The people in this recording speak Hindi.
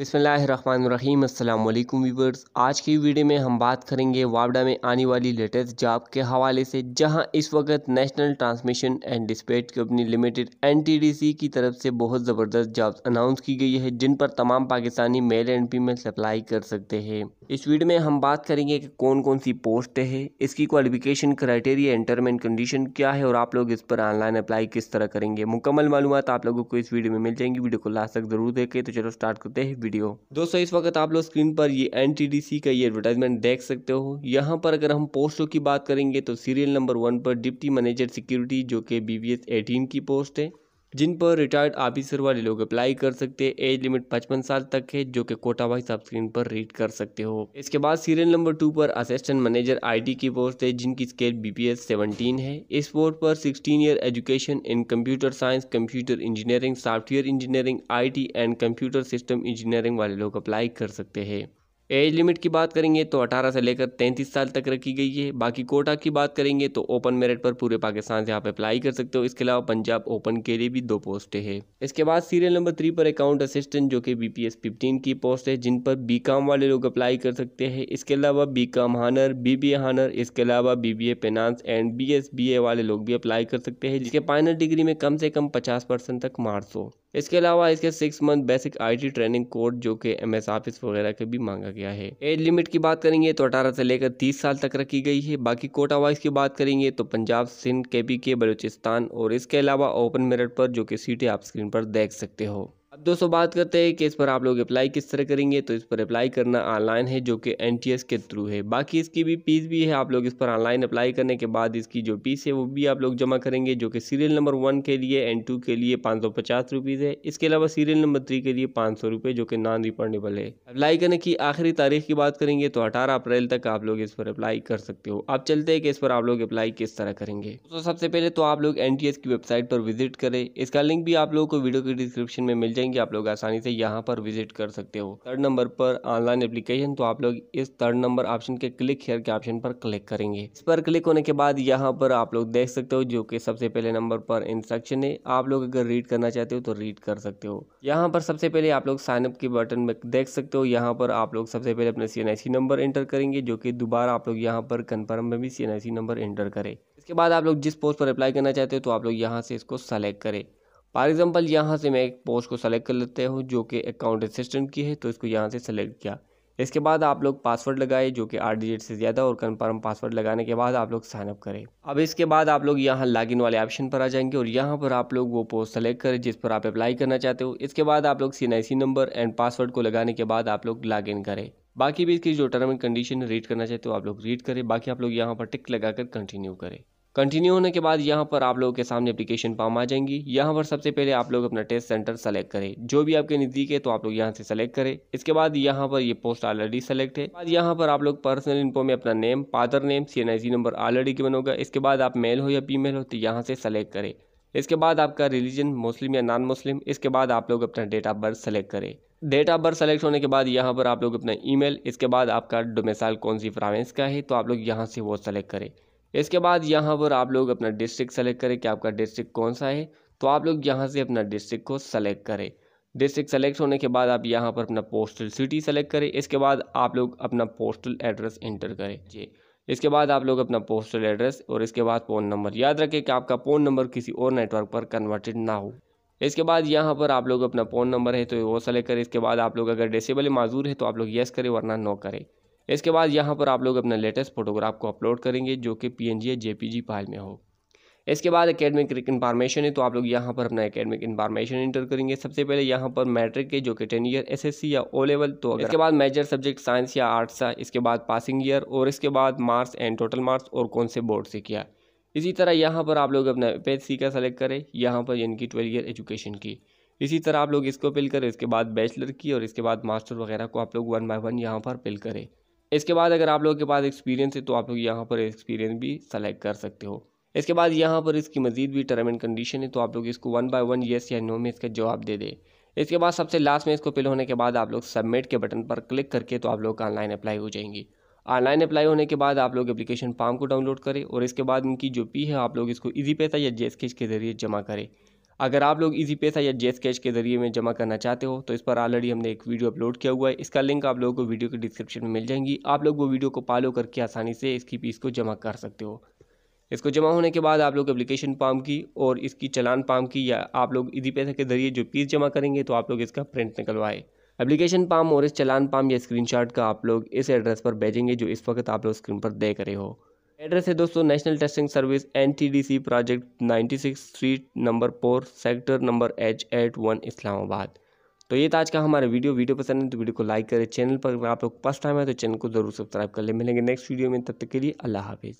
अस्सलाम अल्लाम वीवर्स आज की वीडियो में हम बात करेंगे वाबडा में आने वाली लेटेस्ट जॉब के हवाले से जहां इस वक्त national transmission and dispatch company limited NTDC की तरफ से बहुत ज़बरदस्त जॉब्स अनाउंस की गई है जिन पर तमाम Pakistani male and female apply कर सकते हैं इस वीडियो में हम बात करेंगे कि कौन कौन सी पोस्ट है इसकी क्वालिफिकेशन क्राइटेरिया इंटरमेंट कंडीशन क्या है और आप लोग इस पर ऑनलाइन अप्लाई किस तरह करेंगे मुकम्मल मालूम आप लोगों को इस वीडियो में मिल जाएंगी वीडियो को लास्ट तक जरूर देखें तो चलो स्टार्ट करते हैं वीडियो दोस्तों इस वक्त आप लोग स्क्रीन पर ये एन का ये एडवर्टाइजमेंट देख सकते हो यहाँ पर अगर हम पोस्टों की बात करेंगे तो सीरियल नंबर वन पर डिप्टी मैनेजर सिक्योरिटी जो कि बी बी की पोस्ट है जिन पर रिटायर्ड ऑफिसर वाले लोग अप्लाई कर सकते हैं एज लिमिट पचपन साल तक है जो कि कोटा वाइज आप स्क्रीन पर रीड कर सकते हो इसके बाद सीरियल नंबर टू पर असिस्टेंट मैनेजर आईटी की पोस्ट है जिनकी स्केल बीपीएस 17 है इस पोस्ट पर 16 year education in computer science computer engineering software engineering I and computer system engineering वाले लोग अप्लाई कर सकते हैं एज लिमिट की बात करेंगे तो 18 से लेकर 33 साल तक रखी गई है बाकी कोटा की बात करेंगे तो ओपन मेरिट पर पूरे पाकिस्तान से आप अप्लाई कर सकते हो इसके अलावा पंजाब ओपन के लिए भी दो पोस्ट है इसके बाद सीरियल नंबर थ्री पर अकाउंट असिस्टेंट जो कि बी पी एस फिफ्टीन की पोस्ट है जिन पर बी वाले लोग अप्लाई कर सकते हैं इसके अलावा बी काम हानर बी बी ए हानर इसके अलावा B B A and B S B A वाले लोग भी अप्लाई कर सकते हैं जिसके फाइनल डिग्री में कम से कम पचास परसेंट तक मार्क्स हो इसके अलावा इसके six month basic I T training course जो कि एम एस ऑफिस वगैरह के भी मांगा गया है एज लिमिट की बात करेंगे तो अठारह से लेकर तीस साल तक रखी गई है बाकी कोटा वाइज की बात करेंगे तो पंजाब सिंध के पी के बलूचिस्तान और इसके अलावा ओपन मेरिट पर जो कि सीटें आप स्क्रीन पर देख सकते हो दोस्तों बात करते हैं कि इस पर आप लोग अप्लाई किस तरह करेंगे तो इस पर अप्लाई करना ऑनलाइन है जो कि एन के थ्रू है बाकी इसकी भी फीस भी है आप लोग इस पर ऑनलाइन अप्लाई करने के बाद इसकी जो फीस है वो भी आप लोग जमा करेंगे जो कि सीरियल नंबर वन के लिए एन टू के लिए पाँच सौ पचास रुपीज़ है इसके अलावा सीरियल नंबर थ्री के लिए पाँच सौ रुपये जो कि नॉन रिफंडेबल है अप्लाई करने की आखिरी तारीख की बात करेंगे तो अठारह अप्रैल तक आप लोग इस पर अप्लाई कर सकते हो आप चलते हैं कि इस पर आप लोग अप्लाई किस तरह करेंगे तो सबसे पहले तो आप लोग एन की वेबसाइट पर विजिट करें इसका लिंक भी आप लोग को वीडियो के डिस्क्रिप्शन में मिल जाएंगे कि आप लोग आसानी से यहाँ पर विजिट कर सकते हो थर्ड नंबर पर ऑनलाइन एप्लीकेशन तो आप लोग इस थर्ड नंबर ऑप्शन के क्लिक हेयर के ऑप्शन पर क्लिक करेंगे इस पर क्लिक होने के बाद यहाँ पर आप लोग देख सकते हो जो कि सबसे पहले नंबर पर इंस्ट्रक्शन है आप लोग अगर रीड करना चाहते हो तो रीड कर सकते हो यहाँ पर सबसे पहले आप लोग साइनअप के बटन में देख सकते हो यहाँ पर आप लोग सबसे पहले अपने सी नंबर एंटर करेंगे जो कि दोबारा आप लोग यहाँ पर कन्फर्म में भी सी नंबर एंटर करें इसके बाद आप लोग जिस पोस्ट पर अप्लाई करना चाहते हो तो आप लोग यहाँ से इसको सेलेक्ट करें फॉर एग्जांपल यहाँ से मैं एक पोस्ट को सेलेक्ट कर लेते हूँ जो कि अकाउंट असिस्टेंट की है तो इसको यहाँ से सेलेक्ट किया इसके बाद आप लोग पासवर्ड लगाए जो कि आठ डिजिट से ज़्यादा और कन्फर्म पासवर्ड लगाने के बाद आप लोग साइनअप करें अब इसके बाद आप लोग यहाँ लॉगिन वाले ऑप्शन पर आ जाएंगे और यहाँ पर आप लोग वो पोस्ट सेलेक्ट करें जिस पर आप अप्लाई करना चाहते हो इसके बाद आप लोग सी नंबर एंड पासवर्ड को लगाने के बाद आप लोग इन करें बाकी भी इसकी जो टर्म एंड कंडीशन रीड करना चाहते हो आप लोग रीड करें बाकी आप लोग यहाँ पर टिक लगाकर कंटिन्यू करें कंटिन्यू होने के बाद यहाँ पर आप लोगों के सामने एप्लीकेशन फॉर्म आ जाएंगी यहाँ पर सबसे पहले आप लोग अपना टेस्ट सेंटर सेलेक्ट करें जो भी आपके नज़दीक है तो आप लोग यहाँ से सेलेक्ट करें इसके बाद यहाँ पर ये पोस्ट ऑलरेडी सेलेक्ट है बाद यहाँ पर आप लोग पर्सनल इन्फो में अपना name father name C number already given होगा इसके बाद आप मेल हो या फीमेल हो तो यहाँ से सेलेक्ट करें इसके बाद आपका रिलीजन मुस्लिम या नॉन मुस्लिम इसके बाद आप लोग अपना डेट ऑफ बर्थ सेलेक्ट करें डेट ऑफ बर्थ सेलेक्ट होने के बाद यहाँ पर आप लोग अपना ईमेल इसके बाद आपका डोमेसाइल कौन सी प्रोविंस का है तो आप लोग यहाँ से वो सेलेक्ट करें इसके बाद यहाँ पर आप लोग अपना डिस्ट्रिक्ट सेलेक्ट करें कि आपका डिस्ट्रिक्ट कौन सा है तो आप लोग यहाँ से अपना डिस्ट्रिक्ट को सेलेक्ट करें डिस्ट्रिक्ट सेलेक्ट होने के बाद आप यहाँ पर अपना पोस्टल सिटी सेलेक्ट करें इसके बाद आप लोग अपना पोस्टल एड्रेस इंटर करें जी इसके बाद आप लोग अपना पोस्टल एड्रेस और इसके बाद फ़ोन नंबर याद रखें कि आपका फ़ोन नंबर किसी और नेटवर्क पर कन्वर्टेड ना हो इसके बाद यहाँ पर आप लोग अपना फ़ोन नंबर है तो वो सेलेक्ट करें इसके बाद आप लोग अगर डिसेबल माजूर है तो आप लोग येस करें वरना नो करें इसके बाद यहाँ पर आप लोग अपना लेटेस्ट फोटोग्राफ को अपलोड करेंगे जो कि पी एन जी या जे पी जी फाइल में हो इसके बाद एकेडमिक इन्फॉर्मेशन है तो आप लोग यहाँ पर अपना एकेडमिक इन्फॉर्मेशन इंटर करेंगे सबसे पहले यहाँ पर मैट्रिक के जो कि टेन ईयर एसएससी या ओ लेवल तो अगर इसके बाद मेजर सब्जेक्ट साइंस या आर्ट्स है इसके बाद पासिंग ईयर और इसके बाद मार्क्स एंड टोटल मार्क्स और कौन से बोर्ड से किया इसी तरह यहाँ पर आप लोग अपना पेज सी का सेलेक्ट करें यहाँ पर इनकी ट्वेल्व ईयर एजुकेशन की इसी तरह आप लोग इसको पिल करें इसके बाद बैचलर की और इसके बाद मास्टर वगैरह को आप लोग वन बाई वन यहाँ पर पिल करें इसके बाद अगर आप लोगों के पास एक्सपीरियंस है तो आप लोग यहाँ पर एक्सपीरियंस भी सेलेक्ट कर सकते हो इसके बाद यहाँ पर इसकी मजीद भी टर्म एंड कंडीशन है तो आप लोग इसको वन बाई वन येस या नो में इसका जवाब दे दें इसके बाद सबसे लास्ट में इसको फिल होने के बाद आप लोग सबमिट के बटन पर क्लिक करके तो आप लोग ऑनलाइन अप्लाई हो जाएंगी ऑनलाइन अप्लाई होने के बाद आप लोग एप्लीकेशन फॉर्म को डाउनलोड करें और इसके बाद इनकी जो पी है आप लोग इसको ईजी पैसा या जे के जरिए जमा करें अगर आप लोग इजी पैसा या जेस कैश के ज़रिए में जमा करना चाहते हो तो इस पर ऑलरेडी हमने एक वीडियो अपलोड किया हुआ है इसका लिंक आप लोगों को वीडियो के डिस्क्रिप्शन में मिल जाएंगी आप लोग वो वीडियो को फॉलो करके आसानी से इसकी फीस को जमा कर सकते हो इसको जमा होने के बाद आप लोग एप्लीकेशन पाम की और इसकी चलान पाम की या आप लोग इजी पैसा के ज़रिए जो फीस जमा करेंगे तो आप लोग इसका प्रिंट निकलवाए एप्लीकेशन पाम और इस चलान पाम या स्क्रीनशॉट का आप लोग इस एड्रेस पर भेजेंगे जो इस वक्त आप लोग स्क्रीन पर देख रहे हो एड्रेस है दोस्तों national testing service NTDC project 96 street number four sector number H eight one Islamabad तो ये था आज का हमारा वीडियो वीडियो पसंद है तो वीडियो को लाइक करें चैनल पर अगर आप लोग फर्स्ट टाइम है तो चैनल को जरूर सब्सक्राइब कर ले मिलेंगे नेक्स्ट वीडियो में तब तक के लिए अल्लाह हाफिज़